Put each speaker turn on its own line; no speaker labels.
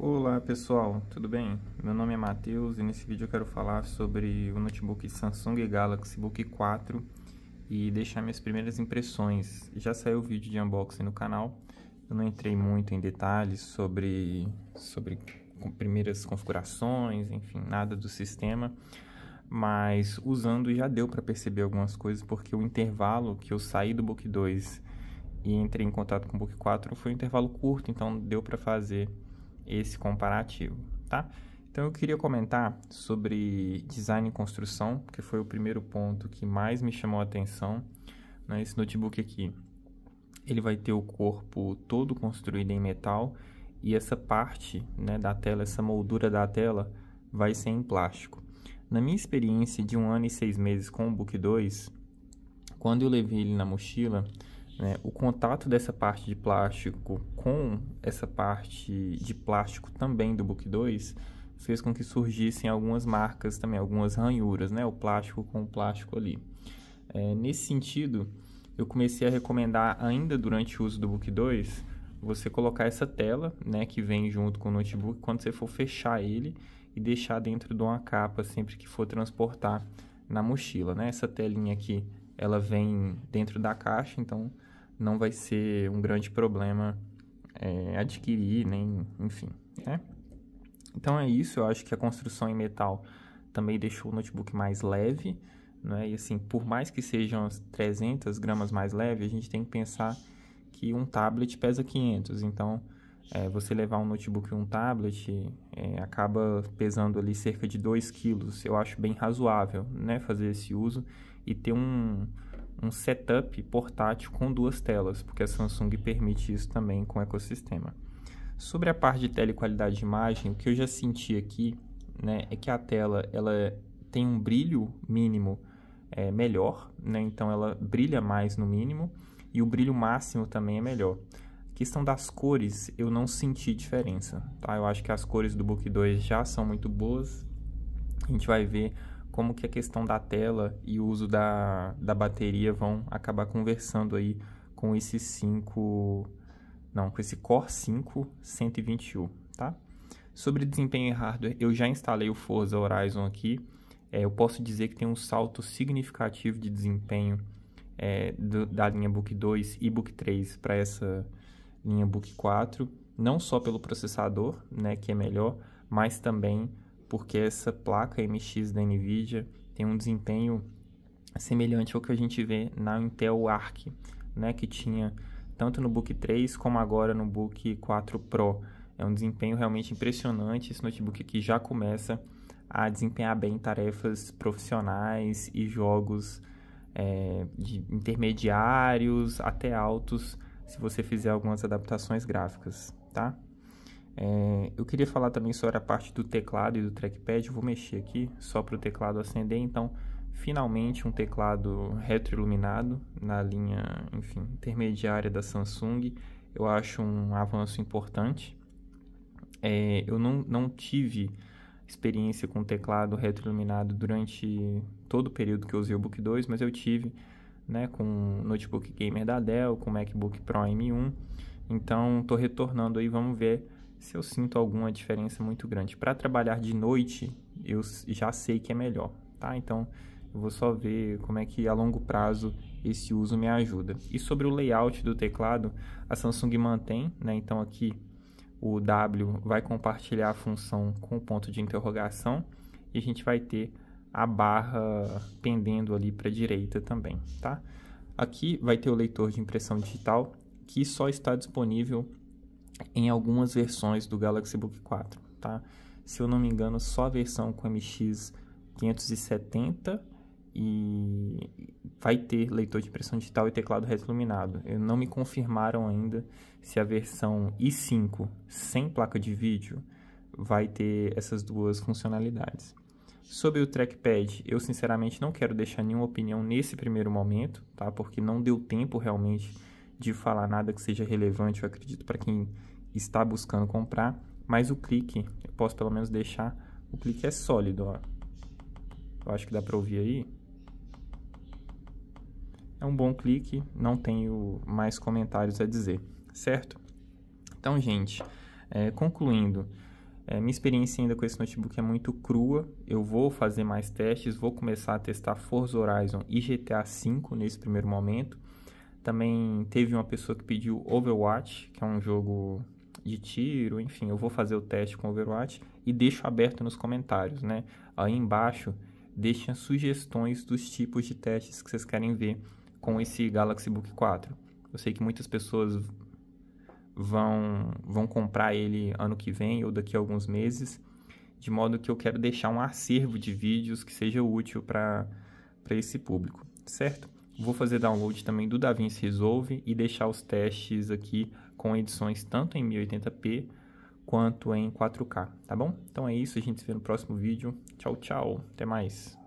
Olá pessoal, tudo bem? Meu nome é Matheus e nesse vídeo eu quero falar sobre o notebook Samsung Galaxy Book 4 e deixar minhas primeiras impressões. Já saiu o vídeo de unboxing no canal, eu não entrei muito em detalhes sobre, sobre primeiras configurações, enfim, nada do sistema, mas usando já deu para perceber algumas coisas porque o intervalo que eu saí do Book 2 e entrei em contato com o Book 4 foi um intervalo curto, então deu para fazer esse comparativo, tá? Então eu queria comentar sobre design e construção, que foi o primeiro ponto que mais me chamou a atenção. Né? Esse notebook aqui, ele vai ter o corpo todo construído em metal e essa parte né, da tela, essa moldura da tela, vai ser em plástico. Na minha experiência de um ano e seis meses com o Book 2, quando eu levei ele na mochila, né? O contato dessa parte de plástico com essa parte de plástico também do Book 2 fez com que surgissem algumas marcas também, algumas ranhuras, né? o plástico com o plástico ali. É, nesse sentido, eu comecei a recomendar ainda durante o uso do Book 2 você colocar essa tela, né, que vem junto com o notebook, quando você for fechar ele e deixar dentro de uma capa sempre que for transportar na mochila, né? Essa telinha aqui, ela vem dentro da caixa, então não vai ser um grande problema é, adquirir, nem, enfim, né? Então é isso, eu acho que a construção em metal também deixou o notebook mais leve, né? E assim, por mais que sejam 300 gramas mais leve, a gente tem que pensar que um tablet pesa 500, então é, você levar um notebook e um tablet é, acaba pesando ali cerca de 2 quilos, eu acho bem razoável, né? Fazer esse uso e ter um um setup portátil com duas telas, porque a Samsung permite isso também com o ecossistema. Sobre a parte de tela e qualidade de imagem, o que eu já senti aqui né, é que a tela ela tem um brilho mínimo é, melhor, né, então ela brilha mais no mínimo e o brilho máximo também é melhor. A questão das cores, eu não senti diferença, tá? Eu acho que as cores do Book 2 já são muito boas. A gente vai ver como que a questão da tela e o uso da, da bateria vão acabar conversando aí com esse 5, não, com esse Core 5 120U, tá? Sobre desempenho e hardware, eu já instalei o Forza Horizon aqui, é, eu posso dizer que tem um salto significativo de desempenho é, do, da linha Book 2 e Book 3 para essa linha Book 4, não só pelo processador, né, que é melhor, mas também porque essa placa MX da NVIDIA tem um desempenho semelhante ao que a gente vê na Intel Arc, né, que tinha tanto no Book 3 como agora no Book 4 Pro. É um desempenho realmente impressionante. Esse notebook aqui já começa a desempenhar bem tarefas profissionais e jogos é, de intermediários até altos, se você fizer algumas adaptações gráficas, tá? É, eu queria falar também sobre a parte do teclado e do trackpad. Eu vou mexer aqui só para o teclado acender. Então, finalmente um teclado retroiluminado na linha, enfim, intermediária da Samsung. Eu acho um avanço importante. É, eu não, não tive experiência com teclado retroiluminado durante todo o período que eu usei o Book 2, mas eu tive né, com notebook gamer da Dell, com MacBook Pro M1. Então, estou retornando aí, vamos ver se eu sinto alguma diferença muito grande. Para trabalhar de noite, eu já sei que é melhor, tá? Então, eu vou só ver como é que a longo prazo esse uso me ajuda. E sobre o layout do teclado, a Samsung mantém, né? Então, aqui o W vai compartilhar a função com o ponto de interrogação e a gente vai ter a barra pendendo ali para a direita também, tá? Aqui vai ter o leitor de impressão digital que só está disponível em algumas versões do Galaxy Book 4, tá? Se eu não me engano, só a versão com MX 570 e vai ter leitor de impressão digital e teclado retroiluminado. Não me confirmaram ainda se a versão i5 sem placa de vídeo vai ter essas duas funcionalidades. Sobre o trackpad, eu sinceramente não quero deixar nenhuma opinião nesse primeiro momento, tá? Porque não deu tempo realmente de falar nada que seja relevante, eu acredito, para quem está buscando comprar. Mas o clique, eu posso pelo menos deixar, o clique é sólido, ó. Eu acho que dá para ouvir aí. É um bom clique, não tenho mais comentários a dizer, certo? Então, gente, é, concluindo, é, minha experiência ainda com esse notebook é muito crua. Eu vou fazer mais testes, vou começar a testar Forza Horizon e GTA V nesse primeiro momento. Também teve uma pessoa que pediu Overwatch, que é um jogo de tiro, enfim, eu vou fazer o teste com Overwatch e deixo aberto nos comentários, né? Aí embaixo deixem sugestões dos tipos de testes que vocês querem ver com esse Galaxy Book 4. Eu sei que muitas pessoas vão vão comprar ele ano que vem ou daqui a alguns meses, de modo que eu quero deixar um acervo de vídeos que seja útil para para esse público, certo? Vou fazer download também do DaVinci Resolve e deixar os testes aqui com edições tanto em 1080p quanto em 4K, tá bom? Então é isso, a gente se vê no próximo vídeo. Tchau, tchau, até mais.